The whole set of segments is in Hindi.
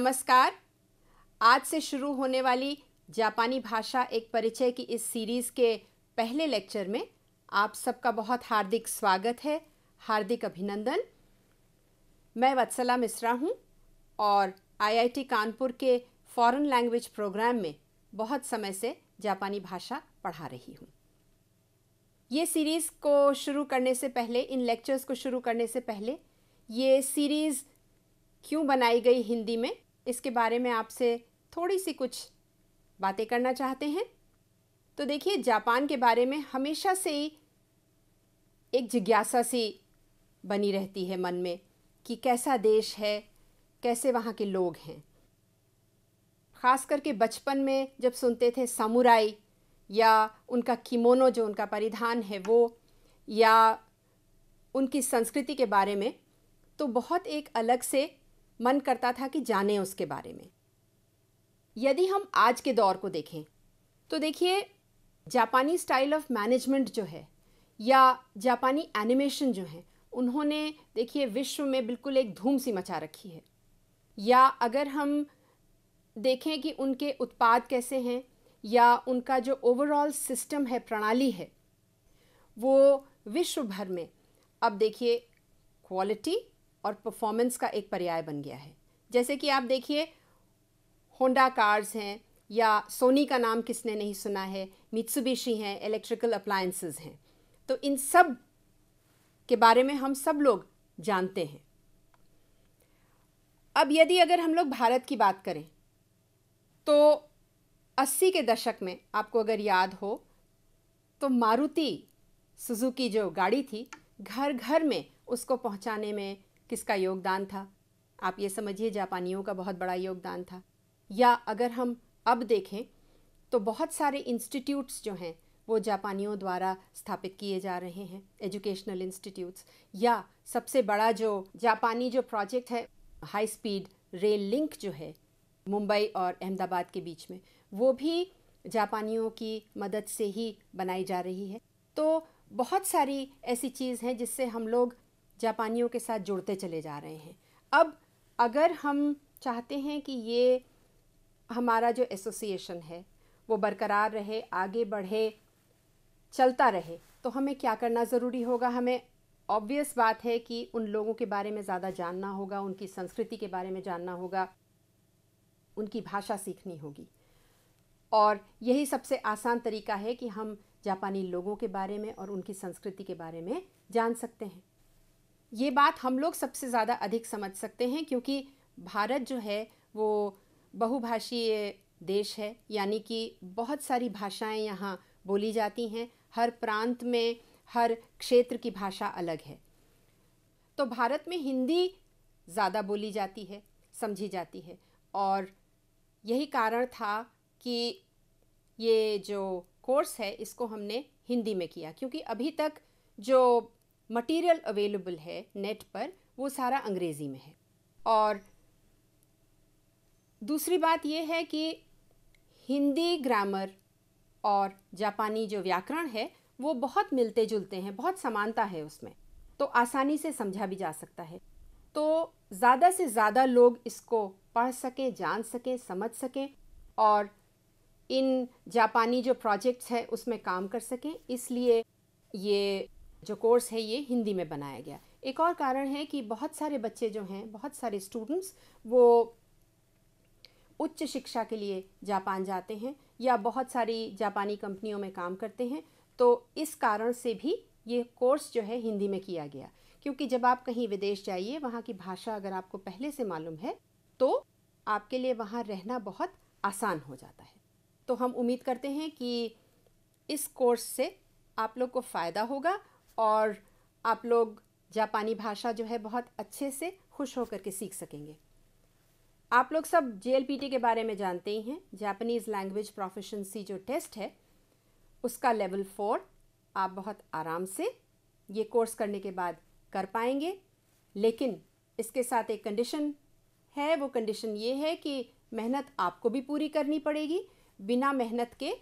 नमस्कार आज से शुरू होने वाली जापानी भाषा एक परिचय की इस सीरीज़ के पहले लेक्चर में आप सबका बहुत हार्दिक स्वागत है हार्दिक अभिनंदन मैं वत्सला मिश्रा हूँ और आईआईटी कानपुर के फॉरेन लैंग्वेज प्रोग्राम में बहुत समय से जापानी भाषा पढ़ा रही हूँ ये सीरीज़ को शुरू करने से पहले इन लेक्चर्स को शुरू करने से पहले ये सीरीज़ क्यों बनाई गई हिंदी में इसके बारे में आपसे थोड़ी सी कुछ बातें करना चाहते हैं तो देखिए जापान के बारे में हमेशा से ही एक जिज्ञासा सी बनी रहती है मन में कि कैसा देश है कैसे वहाँ के लोग हैं ख़ास करके बचपन में जब सुनते थे सामुराई या उनका किमोनो जो उनका परिधान है वो या उनकी संस्कृति के बारे में तो बहुत एक अलग से मन करता था कि जाने उसके बारे में यदि हम आज के दौर को देखें तो देखिए जापानी स्टाइल ऑफ मैनेजमेंट जो है या जापानी एनिमेशन जो है उन्होंने देखिए विश्व में बिल्कुल एक धूम सी मचा रखी है या अगर हम देखें कि उनके उत्पाद कैसे हैं या उनका जो ओवरऑल सिस्टम है प्रणाली है वो विश्व भर में अब देखिए क्वालिटी और परफॉर्मेंस का एक पर्याय बन गया है जैसे कि आप देखिए होंडा कार्स हैं या सोनी का नाम किसने नहीं सुना है मित्सुबिशी हैं इलेक्ट्रिकल अप्लायंसेस हैं तो इन सब के बारे में हम सब लोग जानते हैं अब यदि अगर हम लोग भारत की बात करें तो 80 के दशक में आपको अगर याद हो तो मारुति सुजुकी जो गाड़ी थी घर घर में उसको पहुंचाने में किसका योगदान था आप ये समझिए जापानियों का बहुत बड़ा योगदान था या अगर हम अब देखें तो बहुत सारे इंस्टीट्यूट्स जो हैं वो जापानियों द्वारा स्थापित किए जा रहे हैं एजुकेशनल इंस्टीट्यूट्स या सबसे बड़ा जो जापानी जो प्रोजेक्ट है हाई स्पीड रेल लिंक जो है मुंबई और अहमदाबाद के बीच में वो भी जापानियों की मदद से ही बनाई जा रही है तो बहुत सारी ऐसी चीज़ हैं जिससे हम लोग जापानियों के साथ जुड़ते चले जा रहे हैं अब अगर हम चाहते हैं कि ये हमारा जो एसोसिएशन है वो बरकरार रहे आगे बढ़े चलता रहे तो हमें क्या करना ज़रूरी होगा हमें ऑब्वियस बात है कि उन लोगों के बारे में ज़्यादा जानना होगा उनकी संस्कृति के बारे में जानना होगा उनकी भाषा सीखनी होगी और यही सबसे आसान तरीका है कि हम जापानी लोगों के बारे में और उनकी संस्कृति के बारे में जान सकते हैं ये बात हम लोग सबसे ज़्यादा अधिक समझ सकते हैं क्योंकि भारत जो है वो बहुभाषीय देश है यानी कि बहुत सारी भाषाएं यहाँ बोली जाती हैं हर प्रांत में हर क्षेत्र की भाषा अलग है तो भारत में हिंदी ज़्यादा बोली जाती है समझी जाती है और यही कारण था कि ये जो कोर्स है इसको हमने हिंदी में किया क्योंकि अभी तक जो मटेरियल अवेलेबल है नेट पर वो सारा अंग्रेज़ी में है और दूसरी बात यह है कि हिंदी ग्रामर और जापानी जो व्याकरण है वो बहुत मिलते जुलते हैं बहुत समानता है उसमें तो आसानी से समझा भी जा सकता है तो ज़्यादा से ज़्यादा लोग इसको पढ़ सकें जान सकें समझ सकें और इन जापानी जो प्रोजेक्ट्स हैं उसमें काम कर सकें इसलिए ये जो कोर्स है ये हिंदी में बनाया गया एक और कारण है कि बहुत सारे बच्चे जो हैं बहुत सारे स्टूडेंट्स वो उच्च शिक्षा के लिए जापान जाते हैं या बहुत सारी जापानी कंपनियों में काम करते हैं तो इस कारण से भी ये कोर्स जो है हिंदी में किया गया क्योंकि जब आप कहीं विदेश जाइए वहाँ की भाषा अगर आपको पहले से मालूम है तो आपके लिए वहाँ रहना बहुत आसान हो जाता है तो हम उम्मीद करते हैं कि इस कोर्स से आप लोग को फ़ायदा होगा और आप लोग जापानी भाषा जो है बहुत अच्छे से खुश होकर के सीख सकेंगे आप लोग सब जे के बारे में जानते ही हैं जापानीज़ लैंग्वेज प्रोफिशंसी जो टेस्ट है उसका लेवल फोर आप बहुत आराम से ये कोर्स करने के बाद कर पाएंगे लेकिन इसके साथ एक कंडीशन है वो कंडीशन ये है कि मेहनत आपको भी पूरी करनी पड़ेगी बिना मेहनत के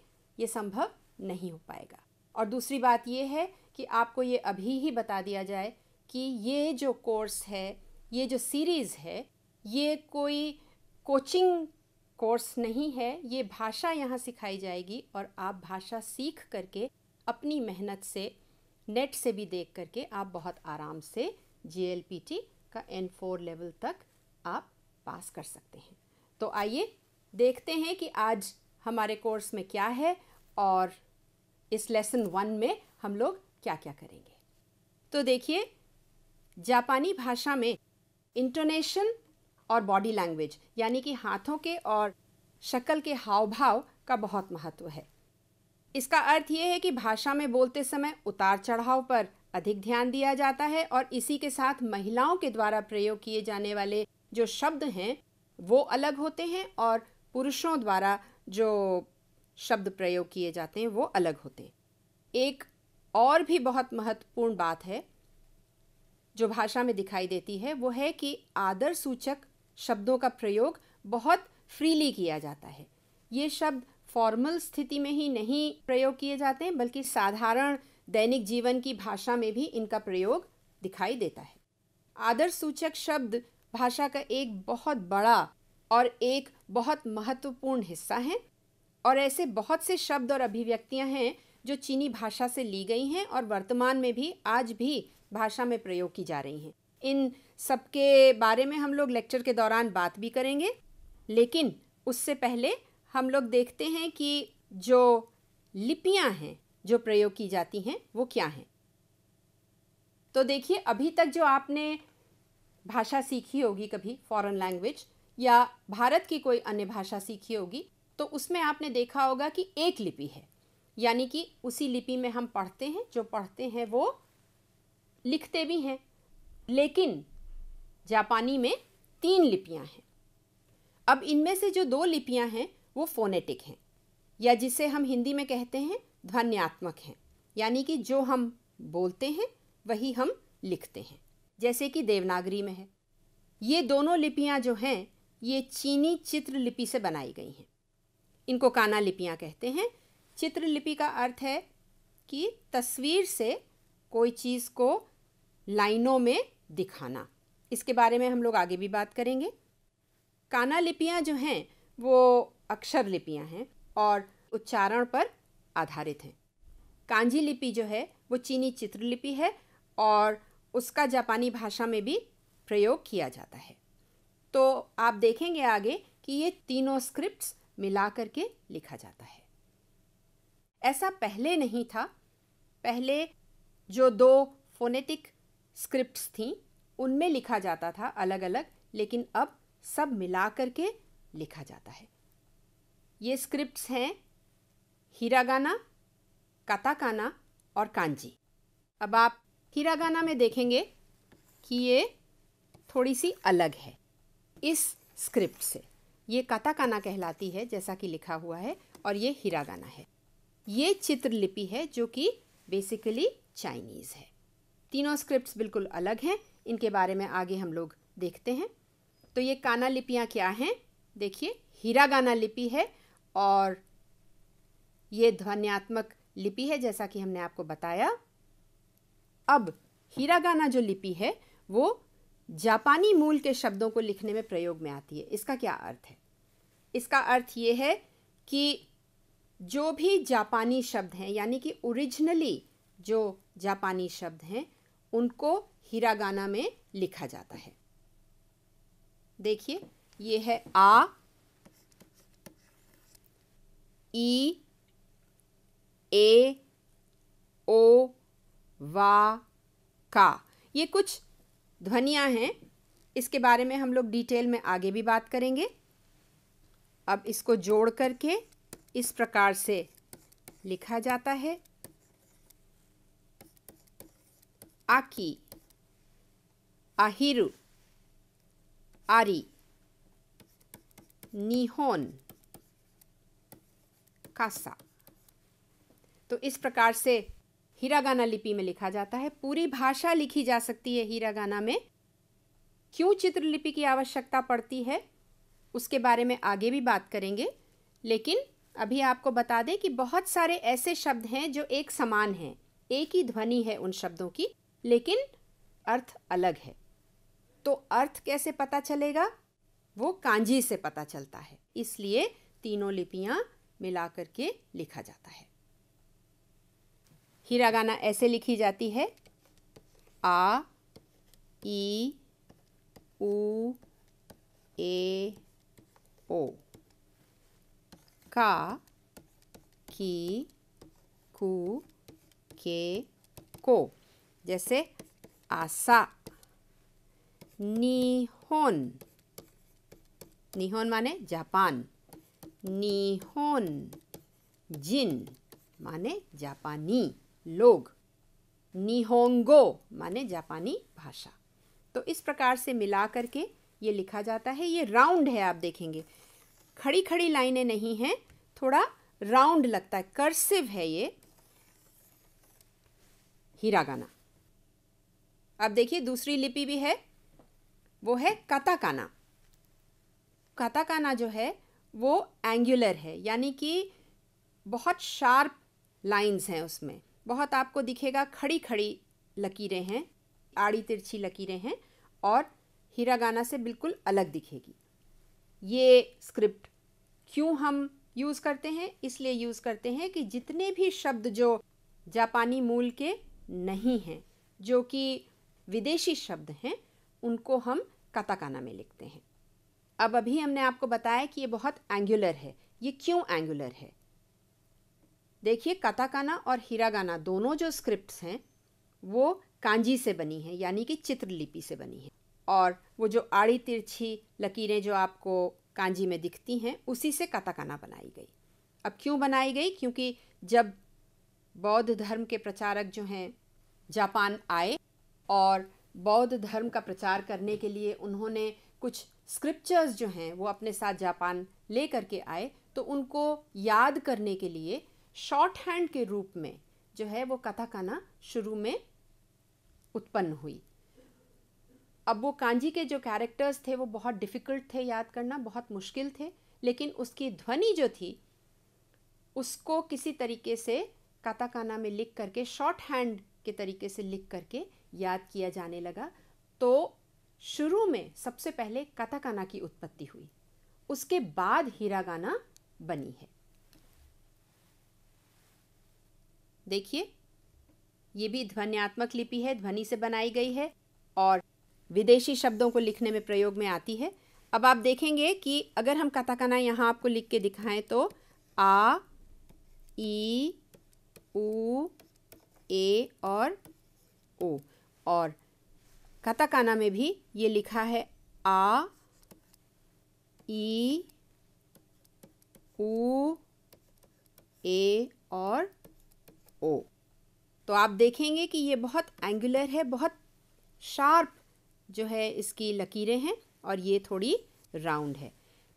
ये संभव नहीं हो पाएगा और दूसरी बात ये है कि आपको ये अभी ही बता दिया जाए कि ये जो कोर्स है ये जो सीरीज़ है ये कोई कोचिंग कोर्स नहीं है ये भाषा यहाँ सिखाई जाएगी और आप भाषा सीख करके अपनी मेहनत से नेट से भी देख करके आप बहुत आराम से जी का एन फोर लेवल तक आप पास कर सकते हैं तो आइए देखते हैं कि आज हमारे कोर्स में क्या है और इस लेसन वन में हम लोग क्या क्या करेंगे तो देखिए जापानी भाषा में इंटोनेशन और बॉडी लैंग्वेज यानी कि हाथों के और शक्ल के हाव भाव का बहुत महत्व है इसका अर्थ ये है कि भाषा में बोलते समय उतार चढ़ाव पर अधिक ध्यान दिया जाता है और इसी के साथ महिलाओं के द्वारा प्रयोग किए जाने वाले जो शब्द हैं वो अलग होते हैं और पुरुषों द्वारा जो शब्द प्रयोग किए जाते हैं वो अलग होते हैं एक और भी बहुत महत्वपूर्ण बात है जो भाषा में दिखाई देती है वो है कि आदर सूचक शब्दों का प्रयोग बहुत फ्रीली किया जाता है ये शब्द फॉर्मल स्थिति में ही नहीं प्रयोग किए जाते हैं बल्कि साधारण दैनिक जीवन की भाषा में भी इनका प्रयोग दिखाई देता है आदर सूचक शब्द भाषा का एक बहुत बड़ा और एक बहुत महत्वपूर्ण हिस्सा है और ऐसे बहुत से शब्द और अभिव्यक्तियां हैं जो चीनी भाषा से ली गई हैं और वर्तमान में भी आज भी भाषा में प्रयोग की जा रही हैं इन सब के बारे में हम लोग लेक्चर के दौरान बात भी करेंगे लेकिन उससे पहले हम लोग देखते हैं कि जो लिपियां हैं जो प्रयोग की जाती हैं वो क्या हैं तो देखिए अभी तक जो आपने भाषा सीखी होगी कभी फॉरेन लैंग्वेज या भारत की कोई अन्य भाषा सीखी होगी तो उसमें आपने देखा होगा कि एक लिपि है यानी कि उसी लिपि में हम पढ़ते हैं जो पढ़ते हैं वो लिखते भी हैं लेकिन जापानी में तीन लिपियां हैं अब इनमें से जो दो लिपियां हैं वो फोनेटिक हैं या जिसे हम हिंदी में कहते हैं ध्वन्यात्मक हैं यानी कि जो हम बोलते हैं वही हम लिखते हैं जैसे कि देवनागरी में है ये दोनों लिपियां जो हैं ये चीनी चित्र लिपि से बनाई गई हैं इनको काना लिपियां कहते हैं चित्रलिपि का अर्थ है कि तस्वीर से कोई चीज़ को लाइनों में दिखाना इसके बारे में हम लोग आगे भी बात करेंगे काना लिपियाँ जो हैं वो अक्षर लिपियाँ हैं और उच्चारण पर आधारित हैं कांजी लिपि जो है वो चीनी चित्रलिपि है और उसका जापानी भाषा में भी प्रयोग किया जाता है तो आप देखेंगे आगे कि ये तीनों स्क्रिप्ट्स मिला करके लिखा जाता है ऐसा पहले नहीं था पहले जो दो फोनेटिक स्क्रिप्ट्स थीं उनमें लिखा जाता था अलग अलग लेकिन अब सब मिला करके लिखा जाता है ये स्क्रिप्ट्स हैं हीरागाना कताकाना और कांजी अब आप हीरागाना में देखेंगे कि ये थोड़ी सी अलग है इस स्क्रिप्ट से ये कताकाना कहलाती है जैसा कि लिखा हुआ है और ये हीरागाना है ये चित्रलिपि है जो कि बेसिकली चाइनीज़ है तीनों स्क्रिप्ट्स बिल्कुल अलग हैं इनके बारे में आगे हम लोग देखते हैं तो ये काना लिपियाँ क्या हैं देखिए हीरागाना लिपि है और ये ध्वन्यात्मक लिपि है जैसा कि हमने आपको बताया अब हीरागाना जो लिपि है वो जापानी मूल के शब्दों को लिखने में प्रयोग में आती है इसका क्या अर्थ है इसका अर्थ ये है कि जो भी जापानी शब्द हैं यानी कि ओरिजिनली जो जापानी शब्द हैं उनको हीरागाना में लिखा जाता है देखिए ये है आ ई ए ओ वा का ये कुछ ध्वनियाँ हैं इसके बारे में हम लोग डिटेल में आगे भी बात करेंगे अब इसको जोड़ करके इस प्रकार से लिखा जाता है आकी आहिरु आरी निहोन कासा तो इस प्रकार से हीरागाना लिपि में लिखा जाता है पूरी भाषा लिखी जा सकती है हीरागाना में क्यों चित्रलिपि की आवश्यकता पड़ती है उसके बारे में आगे भी बात करेंगे लेकिन अभी आपको बता दें कि बहुत सारे ऐसे शब्द हैं जो एक समान हैं एक ही ध्वनि है उन शब्दों की लेकिन अर्थ अलग है तो अर्थ कैसे पता चलेगा वो कांजी से पता चलता है इसलिए तीनों लिपियाँ मिला करके लिखा जाता है गाना ऐसे लिखी जाती है आ ई ऊ ए ओ का की कू के को जैसे आसा निहोन निहोन माने जापान निहोन जिन माने जापानी लोग निहोंगो माने जापानी भाषा तो इस प्रकार से मिला करके ये लिखा जाता है ये राउंड है आप देखेंगे खड़ी खड़ी लाइनें नहीं हैं थोड़ा राउंड लगता है कर्सिव है ये हीरागाना अब देखिए दूसरी लिपि भी है वो है काताकाना काताकाना जो है वो एंगुलर है यानी कि बहुत शार्प लाइंस हैं उसमें बहुत आपको दिखेगा खड़ी खड़ी लकीरें हैं आड़ी तिरछी लकीरें हैं और हीरागाना से बिल्कुल अलग दिखेगी ये स्क्रिप्ट क्यों हम यूज़ करते हैं इसलिए यूज़ करते हैं कि जितने भी शब्द जो जापानी मूल के नहीं हैं जो कि विदेशी शब्द हैं उनको हम कताकाना में लिखते हैं अब अभी हमने आपको बताया कि ये बहुत एंगुलर है ये क्यों एंगुलर है देखिए कताकाना और हिरागाना दोनों जो स्क्रिप्ट्स हैं वो कांजी से बनी हैं यानी कि चित्रलिपि से बनी है और वो जो आड़ी तिरछी लकीरें जो आपको कांजी में दिखती हैं उसी से कताकाना बनाई गई अब क्यों बनाई गई क्योंकि जब बौद्ध धर्म के प्रचारक जो हैं जापान आए और बौद्ध धर्म का प्रचार करने के लिए उन्होंने कुछ स्क्रिप्चर्स जो हैं वो अपने साथ जापान ले करके आए तो उनको याद करने के लिए शॉर्ट हैंड के रूप में जो है वो कथाकाना शुरू में उत्पन्न हुई अब वो कांजी के जो कैरेक्टर्स थे वो बहुत डिफ़िकल्ट थे याद करना बहुत मुश्किल थे लेकिन उसकी ध्वनि जो थी उसको किसी तरीके से काताकाना में लिख करके शॉर्ट हैंड के तरीके से लिख करके याद किया जाने लगा तो शुरू में सबसे पहले काताकाना की उत्पत्ति हुई उसके बाद हीरा गाना बनी है देखिए ये भी ध्वन्यात्मक लिपि है ध्वनि से बनाई गई है और विदेशी शब्दों को लिखने में प्रयोग में आती है अब आप देखेंगे कि अगर हम कथाकना यहाँ आपको लिख के दिखाएं तो आ ई ऊ ए और ओ और कथाकाना में भी ये लिखा है आ ई उ ए और ओ तो आप देखेंगे कि ये बहुत एंगुलर है बहुत शार्प जो है इसकी लकीरें हैं और ये थोड़ी राउंड है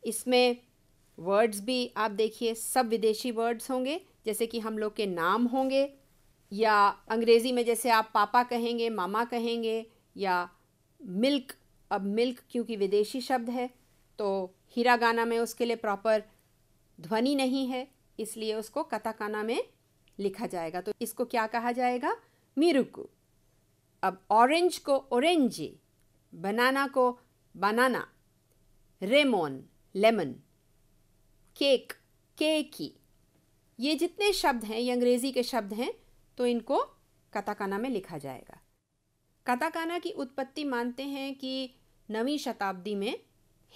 इसमें वर्ड्स भी आप देखिए सब विदेशी वर्ड्स होंगे जैसे कि हम लोग के नाम होंगे या अंग्रेज़ी में जैसे आप पापा कहेंगे मामा कहेंगे या मिल्क अब मिल्क क्योंकि विदेशी शब्द है तो हीरा गाना में उसके लिए प्रॉपर ध्वनि नहीं है इसलिए उसको कथाकाना में लिखा जाएगा तो इसको क्या कहा जाएगा मिरुकु अब ऑरेंज को ओरेंजी बनाना को बनाना रेमोन लेमन केक केकी ये जितने शब्द हैं ये अंग्रेज़ी के शब्द हैं तो इनको कताकाना में लिखा जाएगा कताकाना की उत्पत्ति मानते हैं कि नवी शताब्दी में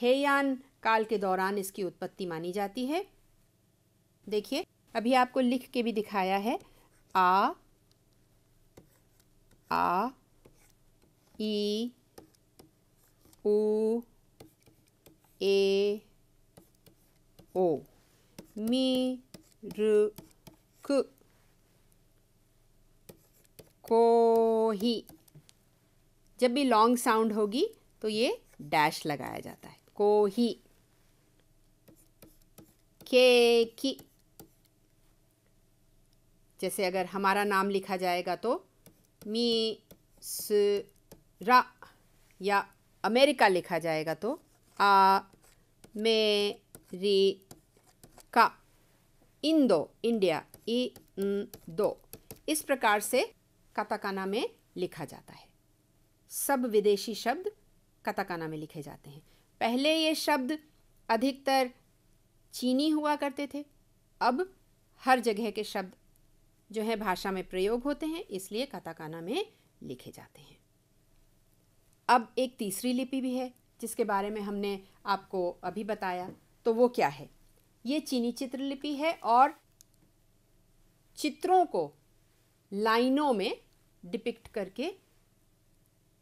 हेयान काल के दौरान इसकी उत्पत्ति मानी जाती है देखिए अभी आपको लिख के भी दिखाया है आ आ ई U A e, O जब भी लॉन्ग साउंड होगी तो ये डैश लगाया जाता है कोही केकी जैसे अगर हमारा नाम लिखा जाएगा तो मी स रा या अमेरिका लिखा जाएगा तो आ मे री का इंदो इंडिया ई दो इस प्रकार से कताकाना में लिखा जाता है सब विदेशी शब्द कताकाना में लिखे जाते हैं पहले ये शब्द अधिकतर चीनी हुआ करते थे अब हर जगह के शब्द जो है भाषा में प्रयोग होते हैं इसलिए कताकाना में लिखे जाते हैं अब एक तीसरी लिपि भी है जिसके बारे में हमने आपको अभी बताया तो वो क्या है ये चीनी चित्रलिपि है और चित्रों को लाइनों में डिपिक्ट करके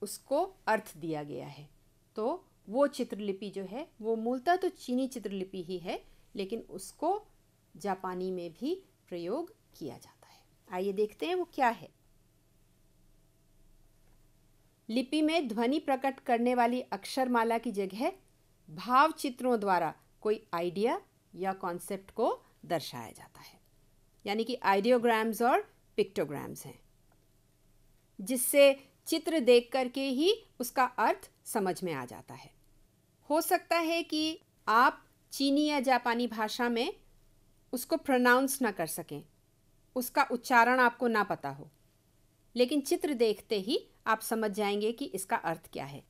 उसको अर्थ दिया गया है तो वो चित्रलिपि जो है वो मूलतः तो चीनी चित्रलिपि ही है लेकिन उसको जापानी में भी प्रयोग किया जाता है आइए देखते हैं वो क्या है लिपि में ध्वनि प्रकट करने वाली अक्षरमाला की जगह भाव चित्रों द्वारा कोई आइडिया या कॉन्सेप्ट को दर्शाया जाता है यानी कि आइडियोग्राम्स और पिक्टोग्राम्स हैं जिससे चित्र देख करके ही उसका अर्थ समझ में आ जाता है हो सकता है कि आप चीनी या जापानी भाषा में उसको प्रोनाउंस ना कर सकें उसका उच्चारण आपको ना पता हो लेकिन चित्र देखते ही आप समझ जाएंगे कि इसका अर्थ क्या है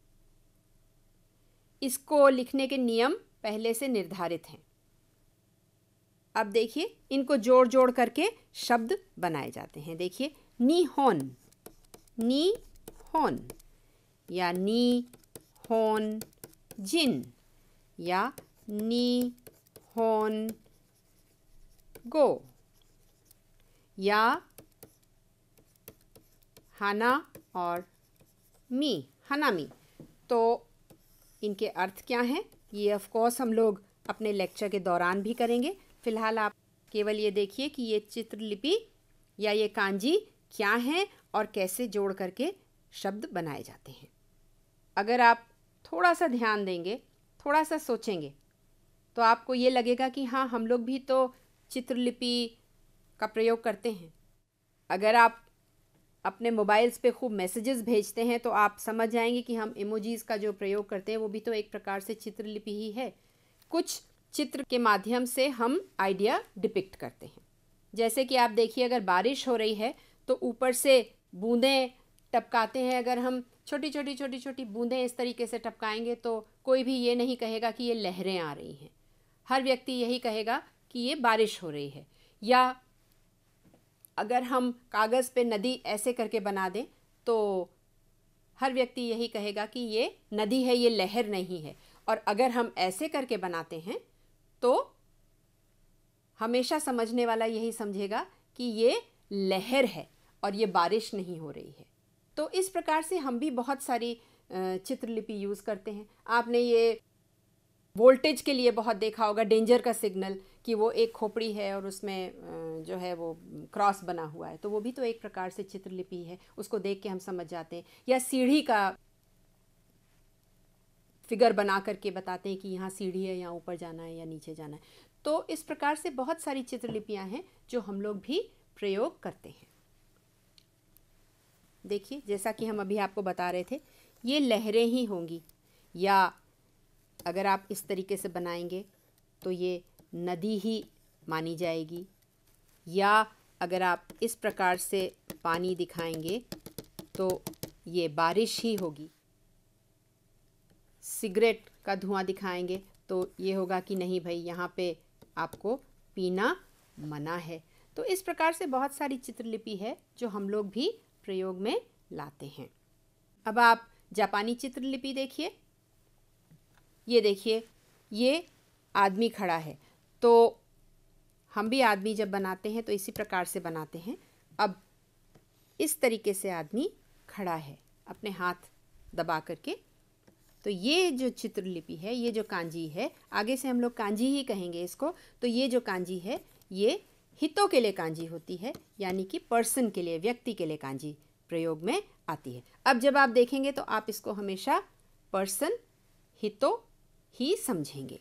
इसको लिखने के नियम पहले से निर्धारित हैं अब देखिए इनको जोड़ जोड़ करके शब्द बनाए जाते हैं देखिए नी होन नी होन या नी होन जिन या नी होन गो या हाना और मी हनामी तो इनके अर्थ क्या हैं ये ऑफ कोर्स हम लोग अपने लेक्चर के दौरान भी करेंगे फिलहाल आप केवल ये देखिए कि ये चित्रलिपि या ये कांजी क्या हैं और कैसे जोड़ करके शब्द बनाए जाते हैं अगर आप थोड़ा सा ध्यान देंगे थोड़ा सा सोचेंगे तो आपको ये लगेगा कि हाँ हम लोग भी तो चित्रलिपि का प्रयोग करते हैं अगर आप अपने मोबाइल्स पे खूब मैसेजेस भेजते हैं तो आप समझ जाएंगे कि हम इमोजीज़ का जो प्रयोग करते हैं वो भी तो एक प्रकार से चित्रलिपि ही है कुछ चित्र के माध्यम से हम आइडिया डिपिक्ट करते हैं जैसे कि आप देखिए अगर बारिश हो रही है तो ऊपर से बूंदें टपकाते हैं अगर हम छोटी छोटी छोटी छोटी बूंदें इस तरीके से टपकाएंगे तो कोई भी ये नहीं कहेगा कि ये लहरें आ रही हैं हर व्यक्ति यही कहेगा कि ये बारिश हो रही है या अगर हम कागज़ पे नदी ऐसे करके बना दें तो हर व्यक्ति यही कहेगा कि ये नदी है ये लहर नहीं है और अगर हम ऐसे करके बनाते हैं तो हमेशा समझने वाला यही समझेगा कि ये लहर है और ये बारिश नहीं हो रही है तो इस प्रकार से हम भी बहुत सारी चित्रलिपि यूज़ करते हैं आपने ये वोल्टेज के लिए बहुत देखा होगा डेंजर का सिग्नल कि वो एक खोपड़ी है और उसमें जो है वो क्रॉस बना हुआ है तो वो भी तो एक प्रकार से चित्रलिपि है उसको देख के हम समझ जाते हैं या सीढ़ी का फिगर बना करके बताते हैं कि यहाँ सीढ़ी है यहाँ ऊपर जाना है या नीचे जाना है तो इस प्रकार से बहुत सारी चित्रलिपियाँ हैं जो हम लोग भी प्रयोग करते हैं देखिए जैसा कि हम अभी आपको बता रहे थे ये लहरें ही होंगी या अगर आप इस तरीके से बनाएंगे तो ये नदी ही मानी जाएगी या अगर आप इस प्रकार से पानी दिखाएंगे तो ये बारिश ही होगी सिगरेट का धुआं दिखाएंगे तो ये होगा कि नहीं भाई यहाँ पे आपको पीना मना है तो इस प्रकार से बहुत सारी चित्रलिपि है जो हम लोग भी प्रयोग में लाते हैं अब आप जापानी चित्रलिपि देखिए ये देखिए ये आदमी खड़ा है तो हम भी आदमी जब बनाते हैं तो इसी प्रकार से बनाते हैं अब इस तरीके से आदमी खड़ा है अपने हाथ दबा करके तो ये जो चित्रलिपि है ये जो कांजी है आगे से हम लोग कांजी ही कहेंगे इसको तो ये जो कांजी है ये हितों के लिए कांजी होती है यानी कि पर्सन के लिए व्यक्ति के लिए कांजी प्रयोग में आती है अब जब आप देखेंगे तो आप इसको हमेशा पर्सन हितों ही समझेंगे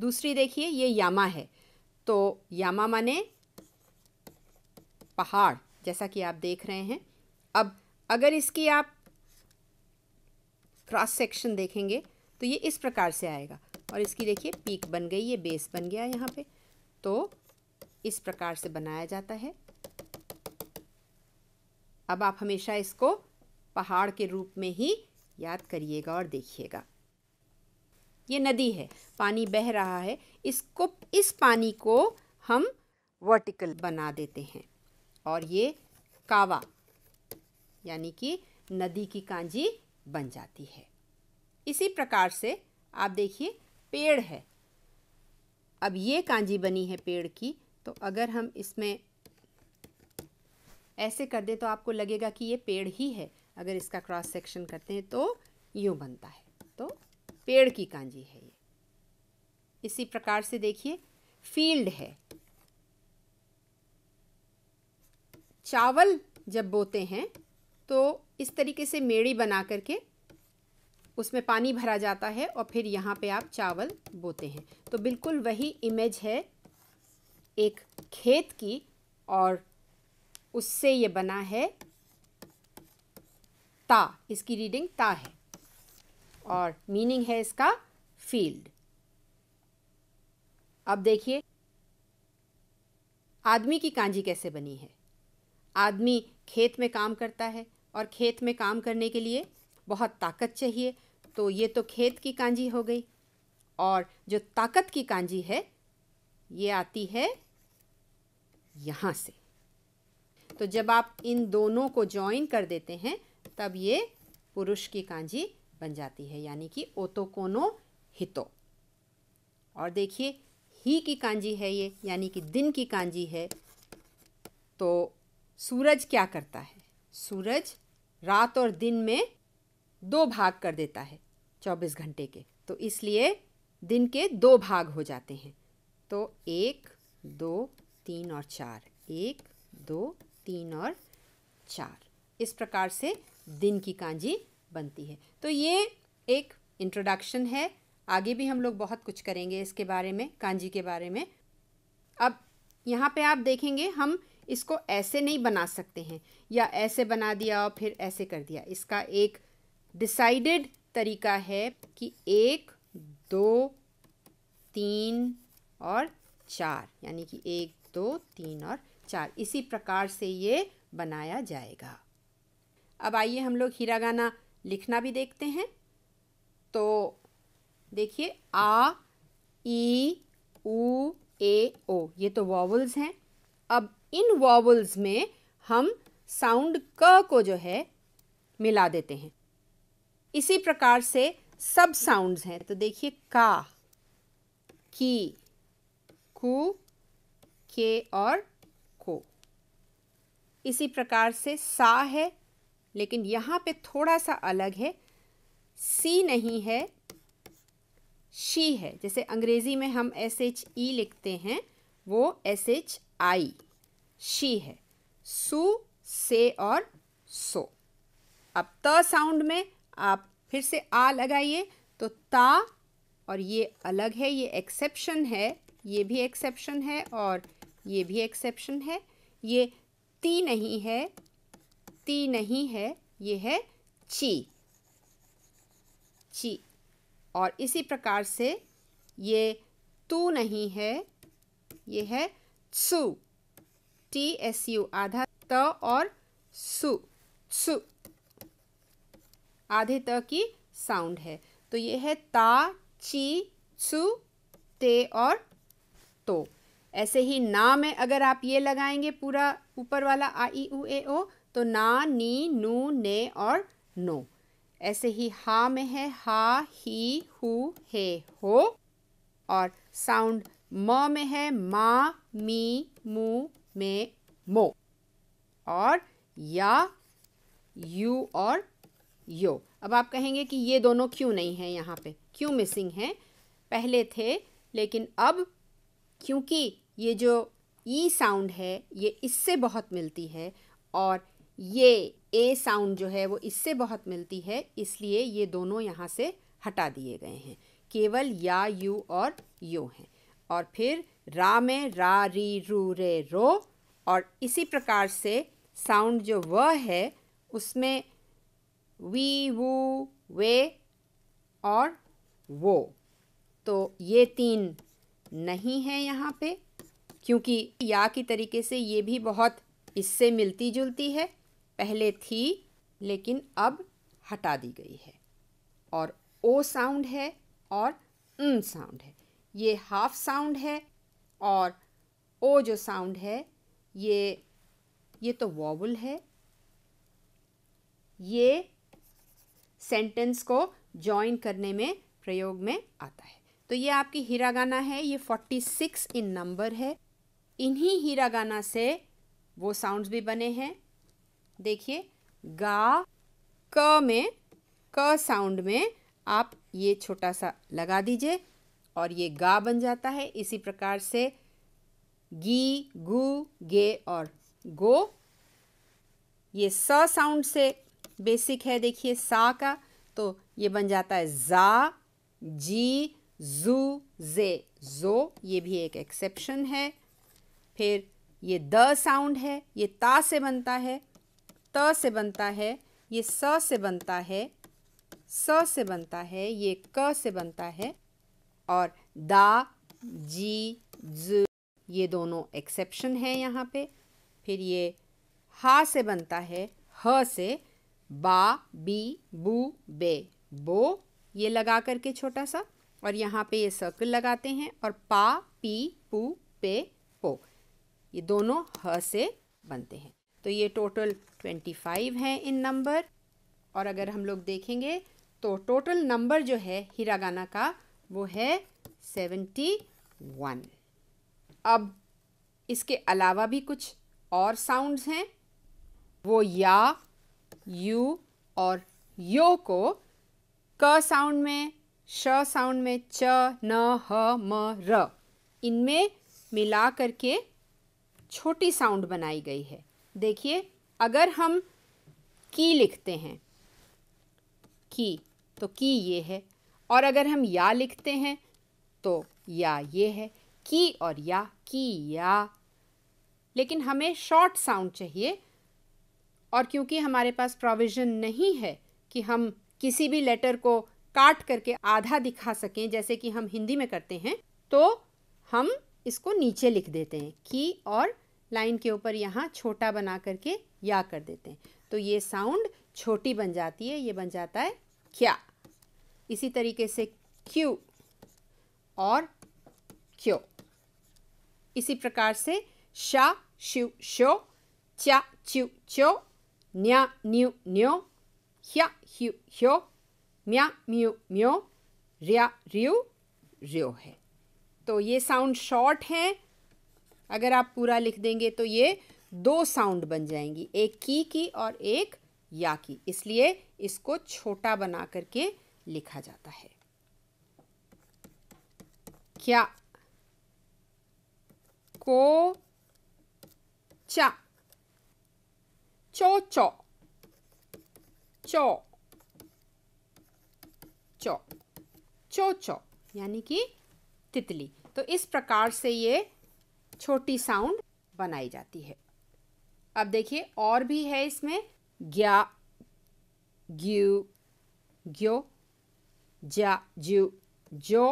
दूसरी देखिए ये यामा है तो यामा माने पहाड़ जैसा कि आप देख रहे हैं अब अगर इसकी आप क्रॉस सेक्शन देखेंगे तो ये इस प्रकार से आएगा और इसकी देखिए पीक बन गई ये बेस बन गया यहाँ पे तो इस प्रकार से बनाया जाता है अब आप हमेशा इसको पहाड़ के रूप में ही याद करिएगा और देखिएगा ये नदी है पानी बह रहा है इसको इस पानी को हम वर्टिकल बना देते हैं और ये कावा यानी कि नदी की कांजी बन जाती है इसी प्रकार से आप देखिए पेड़ है अब ये कांजी बनी है पेड़ की तो अगर हम इसमें ऐसे कर दें तो आपको लगेगा कि ये पेड़ ही है अगर इसका क्रॉस सेक्शन करते हैं तो यूँ बनता है तो पेड़ की कांजी है ये इसी प्रकार से देखिए फील्ड है चावल जब बोते हैं तो इस तरीके से मेड़ी बना करके उसमें पानी भरा जाता है और फिर यहाँ पे आप चावल बोते हैं तो बिल्कुल वही इमेज है एक खेत की और उससे ये बना है ता इसकी रीडिंग ता है और मीनिंग है इसका फील्ड अब देखिए आदमी की कांजी कैसे बनी है आदमी खेत में काम करता है और खेत में काम करने के लिए बहुत ताकत चाहिए तो ये तो खेत की कांजी हो गई और जो ताकत की कांजी है ये आती है यहाँ से तो जब आप इन दोनों को जॉइन कर देते हैं तब ये पुरुष की कांजी बन जाती है यानी कि ओतो कोनो हितो और देखिए ही की कांजी है ये यानी कि दिन की कांजी है तो सूरज क्या करता है सूरज रात और दिन में दो भाग कर देता है चौबीस घंटे के तो इसलिए दिन के दो भाग हो जाते हैं तो एक दो तीन और चार एक दो तीन और चार इस प्रकार से दिन की कांजी बनती है तो ये एक इंट्रोडक्शन है आगे भी हम लोग बहुत कुछ करेंगे इसके बारे में कांजी के बारे में अब यहाँ पे आप देखेंगे हम इसको ऐसे नहीं बना सकते हैं या ऐसे बना दिया और फिर ऐसे कर दिया इसका एक डिसाइडेड तरीका है कि एक दो तीन और चार यानी कि एक दो तीन और चार इसी प्रकार से ये बनाया जाएगा अब आइए हम लोग हीरा गाना लिखना भी देखते हैं तो देखिए आ ई ऊ ए ओ ये तो वॉवल्स हैं अब इन वॉवल्स में हम साउंड क को जो है मिला देते हैं इसी प्रकार से सब साउंड्स हैं तो देखिए का की कु के और को इसी प्रकार से सा है लेकिन यहाँ पे थोड़ा सा अलग है सी नहीं है शी है जैसे अंग्रेज़ी में हम एस एच ई लिखते हैं वो एस एच आई शी है सु से और सो अब त साउंड में आप फिर से आ लगाइए तो ता और ये अलग है ये एक्सेप्शन है ये भी एक्सेप्शन है और ये भी एक्सेप्शन है ये ती नहीं है ती नहीं है ये है ची ची और इसी प्रकार से ये तू नहीं है ये है सु टी एस यू आधा त और सु सु आधे त की साउंड है तो ये है ता ची सु ते और तो ऐसे ही ना में अगर आप ये लगाएंगे पूरा ऊपर वाला आई ऊ ए ओ तो ना नी नू ने और नो ऐसे ही हा में है हा ही हु हे हो और साउंड म में है मा मी मू मे मो और या यू और यो अब आप कहेंगे कि ये दोनों क्यों नहीं हैं यहाँ पे क्यों मिसिंग हैं पहले थे लेकिन अब क्योंकि ये जो ई साउंड है ये इससे बहुत मिलती है और ये ए साउंड जो है वो इससे बहुत मिलती है इसलिए ये दोनों यहाँ से हटा दिए गए हैं केवल या यू और यो हैं और फिर रा में रा री रू रे रो और इसी प्रकार से साउंड जो व है उसमें वी वो वे और वो तो ये तीन नहीं है यहाँ पे क्योंकि या की तरीके से ये भी बहुत इससे मिलती जुलती है पहले थी लेकिन अब हटा दी गई है और ओ साउंड है और न साउंड है ये हाफ साउंड है और ओ जो साउंड है ये ये तो वॉवल है ये सेंटेंस को जॉइन करने में प्रयोग में आता है तो ये आपकी हीरागाना है ये फोर्टी सिक्स इन नंबर है इन्हीं हीरागाना से वो साउंड्स भी बने हैं देखिए गा क में क साउंड में आप ये छोटा सा लगा दीजिए और ये गा बन जाता है इसी प्रकार से गी गु गे और गो ये स साउंड से बेसिक है देखिए सा का तो ये बन जाता है जा जी जू जे जो ये भी एक एक्सेप्शन है फिर ये द साउंड है ये ता से बनता है त से बनता है ये स से बनता है स से बनता है ये क से बनता है और दा जी ज ये दोनों एक्सेप्शन है यहाँ पे फिर ये हा से बनता है ह से बा बी बू बे बो ये लगा करके छोटा सा और यहाँ पे ये सर्कल लगाते हैं और पा पी पू पे पो ये दोनों ह से बनते हैं तो ये टोटल ट्वेंटी फाइव हैं इन नंबर और अगर हम लोग देखेंगे तो टोटल नंबर जो है हिरागाना का वो है सेवेंटी वन अब इसके अलावा भी कुछ और साउंड्स हैं वो या यू और यो को क साउंड में श साउंड में च न ह म र इनमें मिला करके छोटी साउंड बनाई गई है देखिए अगर हम की लिखते हैं की तो की ये है और अगर हम या लिखते हैं तो या ये है की और या की या लेकिन हमें शॉर्ट साउंड चाहिए और क्योंकि हमारे पास प्रोविज़न नहीं है कि हम किसी भी लेटर को काट करके आधा दिखा सकें जैसे कि हम हिंदी में करते हैं तो हम इसको नीचे लिख देते हैं की और लाइन के ऊपर यहाँ छोटा बना करके या कर देते हैं तो ये साउंड छोटी बन जाती है ये बन जाता है क्या इसी तरीके से क्यू और क्यो इसी प्रकार से शा शिव शो च्या च्यू च्यो न्या न्यू न्यो ह्या ह्यू ह्यो म्या म्यू म्यो रिया रियू रियो है तो ये साउंड शॉर्ट हैं अगर आप पूरा लिख देंगे तो ये दो साउंड बन जाएंगी एक की की और एक या की इसलिए इसको छोटा बना करके लिखा जाता है क्या को चा चो चो चो चो चो चो यानी कि तितली तो इस प्रकार से ये छोटी साउंड बनाई जाती है अब देखिए और भी है इसमें ग्या ग्यू ग्यो ज्या ज्यू जो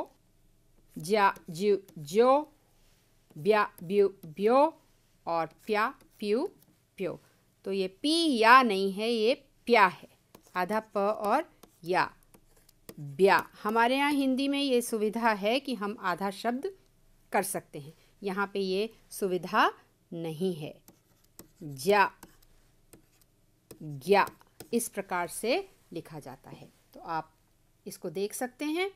ज्या ज्यू जो ब्या ब्यू ब्यो और प्या प्यू प्यो तो ये पी या नहीं है ये प्या है आधा प और या ब्या हमारे यहाँ हिंदी में ये सुविधा है कि हम आधा शब्द कर सकते हैं यहाँ पे ये सुविधा नहीं है जा ज्ञा इस प्रकार से लिखा जाता है तो आप इसको देख सकते हैं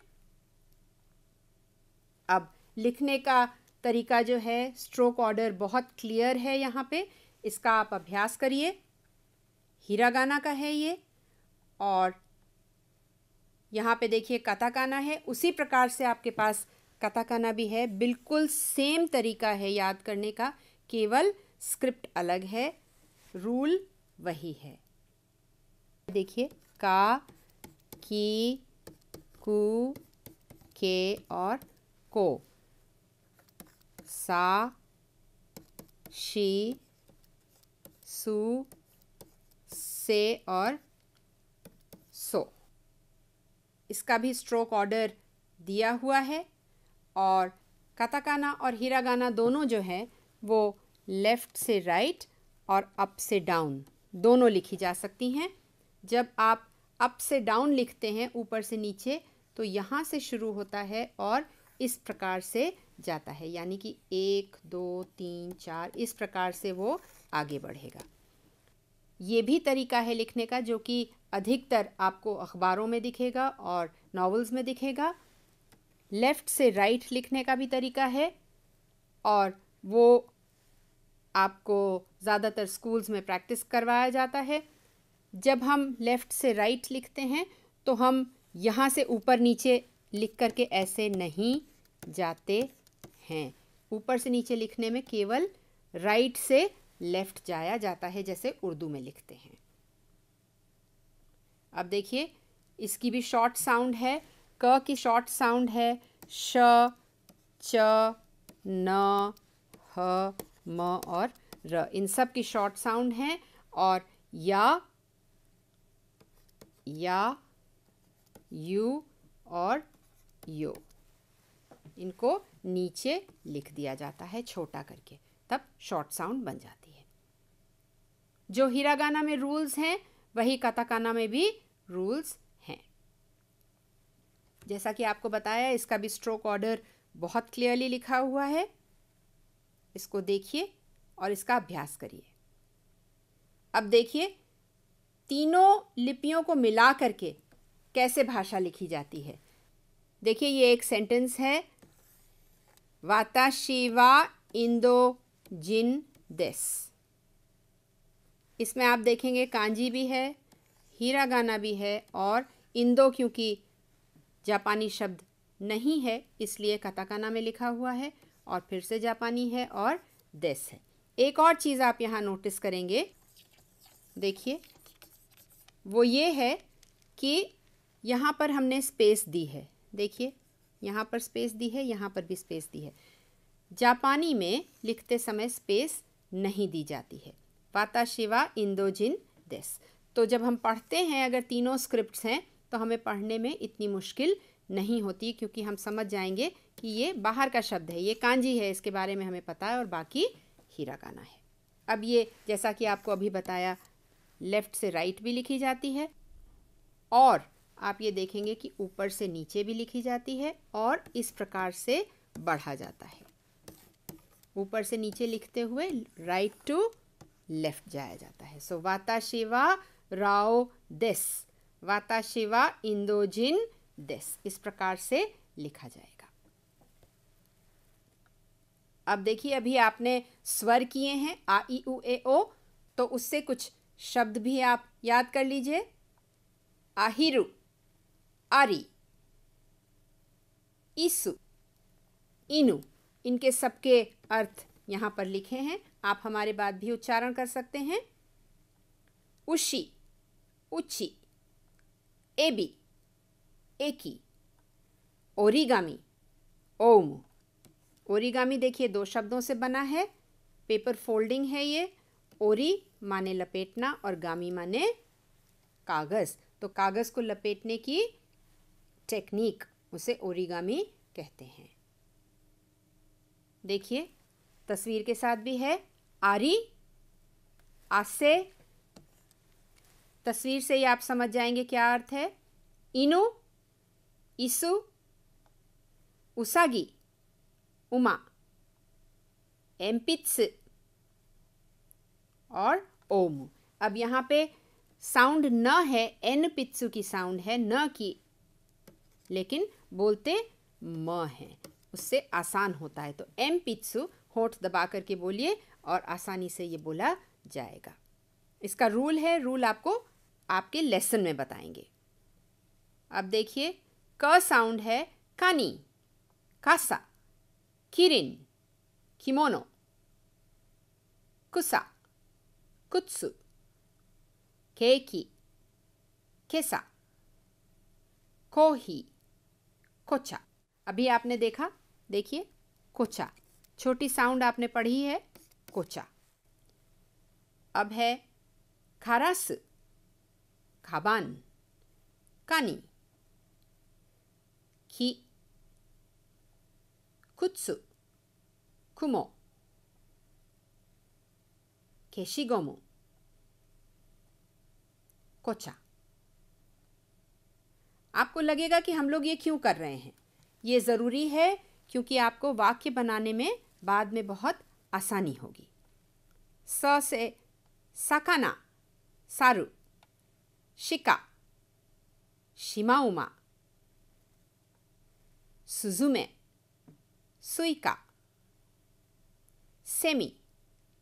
अब लिखने का तरीका जो है स्ट्रोक ऑर्डर बहुत क्लियर है यहाँ पे इसका आप अभ्यास करिए हीरा गाना का है ये और यहाँ पे देखिए कथा गाना है उसी प्रकार से आपके पास कताकाना भी है बिल्कुल सेम तरीका है याद करने का केवल स्क्रिप्ट अलग है रूल वही है देखिए का की कु के और को सा शी सु से और सो इसका भी स्ट्रोक ऑर्डर दिया हुआ है और कताकाना और हीरागाना दोनों जो है वो लेफ़्ट से राइट और अप से डाउन दोनों लिखी जा सकती हैं जब आप अप से डाउन लिखते हैं ऊपर से नीचे तो यहाँ से शुरू होता है और इस प्रकार से जाता है यानी कि एक दो तीन चार इस प्रकार से वो आगे बढ़ेगा ये भी तरीका है लिखने का जो कि अधिकतर आपको अखबारों में दिखेगा और नावल्स में दिखेगा लेफ़्ट से राइट right लिखने का भी तरीका है और वो आपको ज़्यादातर स्कूल्स में प्रैक्टिस करवाया जाता है जब हम लेफ़्ट से राइट right लिखते हैं तो हम यहाँ से ऊपर नीचे लिख कर के ऐसे नहीं जाते हैं ऊपर से नीचे लिखने में केवल राइट right से लेफ़्ट जाया जाता है जैसे उर्दू में लिखते हैं अब देखिए इसकी भी शॉर्ट साउंड है क की शॉर्ट साउंड है श च न ह म और र इन सब की शॉर्ट साउंड हैं और या या यू और यो इनको नीचे लिख दिया जाता है छोटा करके तब शॉर्ट साउंड बन जाती है जो हीरागाना में रूल्स हैं वही कथाकाना में भी रूल्स जैसा कि आपको बताया इसका भी स्ट्रोक ऑर्डर बहुत क्लियरली लिखा हुआ है इसको देखिए और इसका अभ्यास करिए अब देखिए तीनों लिपियों को मिला करके कैसे भाषा लिखी जाती है देखिए ये एक सेंटेंस है वाता शिवा इंदो जिन देस इसमें आप देखेंगे कांजी भी है हीरा गाना भी है और इंदो क्योंकि जापानी शब्द नहीं है इसलिए कताकाना में लिखा हुआ है और फिर से जापानी है और देश है एक और चीज़ आप यहाँ नोटिस करेंगे देखिए वो ये है कि यहाँ पर हमने स्पेस दी है देखिए यहाँ पर स्पेस दी है यहाँ पर भी स्पेस दी है जापानी में लिखते समय स्पेस नहीं दी जाती है वाता शिवा इंदोजिन देश तो जब हम पढ़ते हैं अगर तीनों स्क्रिप्ट्स हैं तो हमें पढ़ने में इतनी मुश्किल नहीं होती क्योंकि हम समझ जाएंगे कि ये बाहर का शब्द है ये कांजी है इसके बारे में हमें पता है और बाकी हीरा गाना है अब ये जैसा कि आपको अभी बताया लेफ़्ट से राइट भी लिखी जाती है और आप ये देखेंगे कि ऊपर से नीचे भी लिखी जाती है और इस प्रकार से बढ़ा जाता है ऊपर से नीचे लिखते हुए राइट टू लेफ़्ट जाया जाता है सो वाता शिवा राव दिस वाताशिवा इंदोजिन देस इस प्रकार से लिखा जाएगा अब देखिए अभी आपने स्वर किए हैं आ ई उ ए ओ तो उससे कुछ शब्द भी आप याद कर लीजिए आहिरु आरी ईसु इनु इनके सबके अर्थ यहाँ पर लिखे हैं आप हमारे बाद भी उच्चारण कर सकते हैं उशी उची एबी एकी ओरिगामी ओम ओरिगामी देखिए दो शब्दों से बना है पेपर फोल्डिंग है ये ओरी माने लपेटना और गामी माने कागज़ तो कागज़ को लपेटने की टेक्निक उसे ओरिगामी कहते हैं देखिए तस्वीर के साथ भी है आरी आसे तस्वीर से ही आप समझ जाएंगे क्या अर्थ है इनु इसु उसागी उमा एम्पित्स और ओम अब यहाँ पे साउंड न है एन पित्सु की साउंड है न की लेकिन बोलते म है उससे आसान होता है तो एम पित्सु होठ दबा करके बोलिए और आसानी से ये बोला जाएगा इसका रूल है रूल आपको आपके लेसन में बताएंगे अब देखिए क साउंड है कानी कासा किरिन किमोनो कुसा कुत्सु केकी केसा कोही कोचा अभी आपने देखा देखिए कोचा छोटी साउंड आपने पढ़ी है कोचा अब है खारास খাবান कानी কি কুৎসু কুমো কেশিগমু कोचा आपको लगेगा कि हम लोग ये क्यों कर रहे हैं ये ज़रूरी है क्योंकि आपको वाक्य बनाने में बाद में बहुत आसानी होगी स से सकाना सारू शिका शिमाउमा सुजुमे सुइका सेमी 鹿シマウマスズメスイカセミ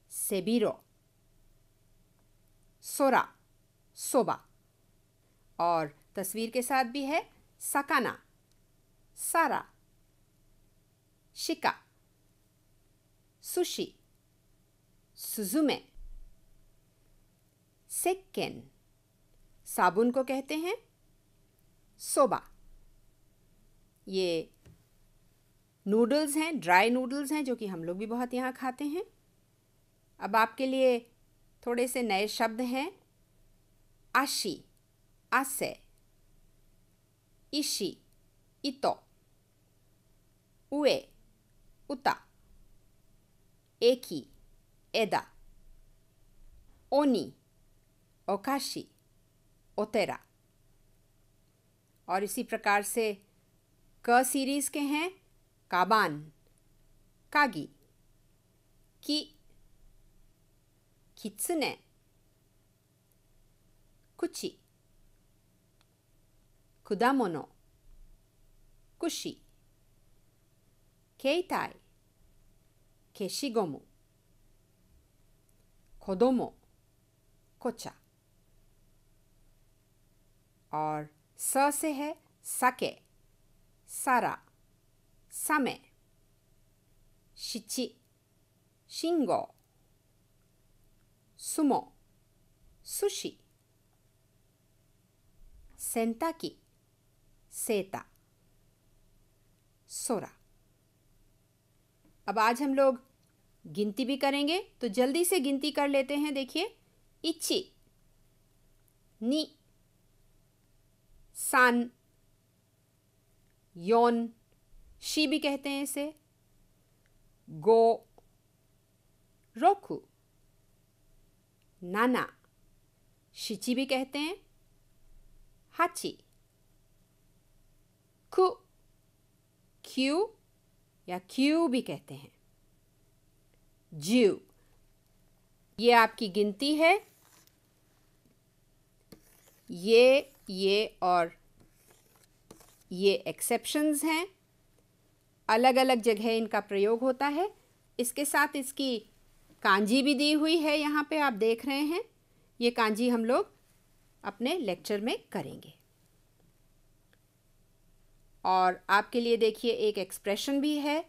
背広 सोरा सोबा और तस्वीर के साथ भी है सकाना सारा शिका सुशी सुजुमे सेकेंड साबुन को कहते हैं सोबा ये नूडल्स हैं ड्राई नूडल्स हैं जो कि हम लोग भी बहुत यहाँ खाते हैं अब आपके लिए थोड़े से नए शब्द हैं आशी आसे ईशी इतो उए उता एकी एदा ओनी ओकाशी ओतेरा और इसी प्रकार से क सीरीज़ के हैं काबान कागी की कित्सने कुची कुदामोनो कुशी केताई केशिगोमु कोदोमो कोचा और स से है सके सारा समय शिची शिंगो सुमो सुशी सेंताकी सेता सोरा अब आज हम लोग गिनती भी करेंगे तो जल्दी से गिनती कर लेते हैं देखिए इच्छी नी सन यौन शी भी कहते हैं इसे गो रोकु नाना शिची भी कहते हैं हाची कु क्यू या क्यू भी कहते हैं जीव ये आपकी गिनती है ये ये और ये एक्सेप्शंस हैं अलग अलग जगह इनका प्रयोग होता है इसके साथ इसकी कांजी भी दी हुई है यहाँ पे आप देख रहे हैं ये कांजी हम लोग अपने लेक्चर में करेंगे और आपके लिए देखिए एक एक्सप्रेशन भी है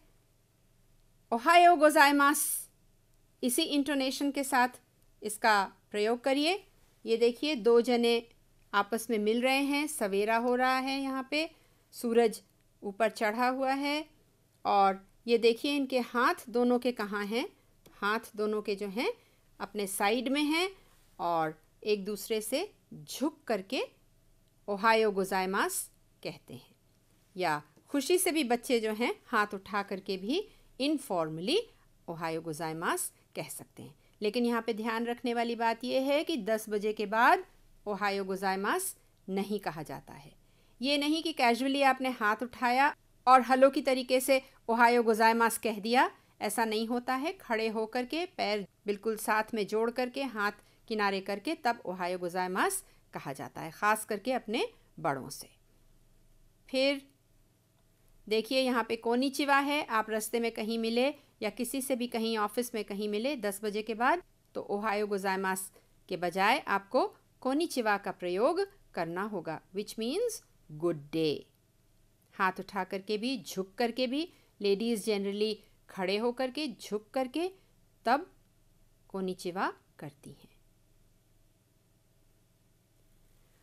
ओहायो गोजायमास इसी इंटोनेशन के साथ इसका प्रयोग करिए ये देखिए दो जने आपस में मिल रहे हैं सवेरा हो रहा है यहाँ पे सूरज ऊपर चढ़ा हुआ है और ये देखिए इनके हाथ दोनों के कहाँ हैं हाथ दोनों के जो हैं अपने साइड में हैं और एक दूसरे से झुक करके ओहायो गुजायमास कहते हैं या खुशी से भी बच्चे जो हैं हाथ उठा करके भी इनफॉर्मली ओहायो गुजायमास कह सकते हैं लेकिन यहाँ पे ध्यान रखने वाली बात यह है कि दस बजे के बाद ओहायो गुजायमास नहीं कहा जाता है ये नहीं कि कैजुअली आपने हाथ उठाया और हलो की तरीके से ओहायो गुजायमास कह दिया ऐसा नहीं होता है खड़े होकर के पैर बिल्कुल साथ में जोड़ करके हाथ किनारे करके तब ओहायो गुजायमास कहा जाता है ख़ास करके अपने बड़ों से फिर देखिए यहाँ पे कोनीचिवा है आप रास्ते में कहीं मिले या किसी से भी कहीं ऑफिस में कहीं मिले दस बजे के बाद तो ओहायो गुजायमास के बजाय आपको कोनिचिवा का प्रयोग करना होगा विच मीन्स गुड डे हाथ उठा करके भी झुक करके भी लेडीज़ जनरली खड़े होकर के झुक करके तब कोनिचिवा करती हैं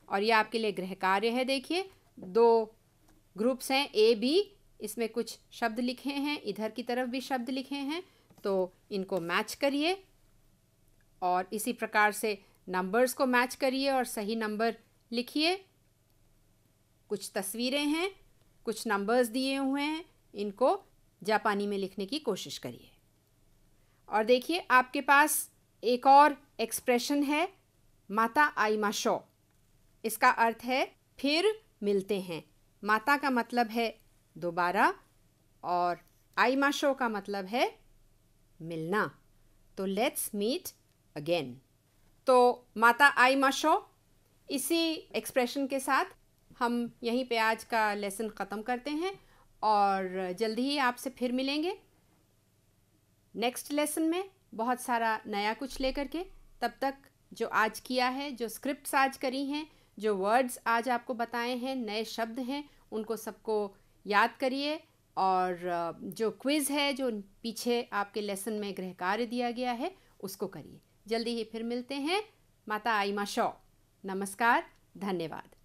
और ये आपके लिए गृह कार्य है देखिए दो ग्रुप्स हैं ए बी इसमें कुछ शब्द लिखे हैं इधर की तरफ भी शब्द लिखे हैं तो इनको मैच करिए और इसी प्रकार से नंबर्स को मैच करिए और सही नंबर लिखिए कुछ तस्वीरें हैं कुछ नंबर्स दिए हुए हैं इनको जापानी में लिखने की कोशिश करिए और देखिए आपके पास एक और एक्सप्रेशन है माता आई माशो इसका अर्थ है फिर मिलते हैं माता का मतलब है दोबारा और आई माशो का मतलब है मिलना तो लेट्स मीट अगेन तो माता आई माशो इसी एक्सप्रेशन के साथ हम यहीं पे आज का लेसन ख़त्म करते हैं और जल्दी ही आपसे फिर मिलेंगे नेक्स्ट लेसन में बहुत सारा नया कुछ लेकर के तब तक जो आज किया है जो स्क्रिप्ट्स आज करी हैं जो वर्ड्स आज आपको बताए हैं नए शब्द हैं उनको सबको याद करिए और जो क्विज़ है जो पीछे आपके लेसन में गृह कार्य दिया गया है उसको करिए जल्दी ही फिर मिलते हैं माता आई माशौ नमस्कार धन्यवाद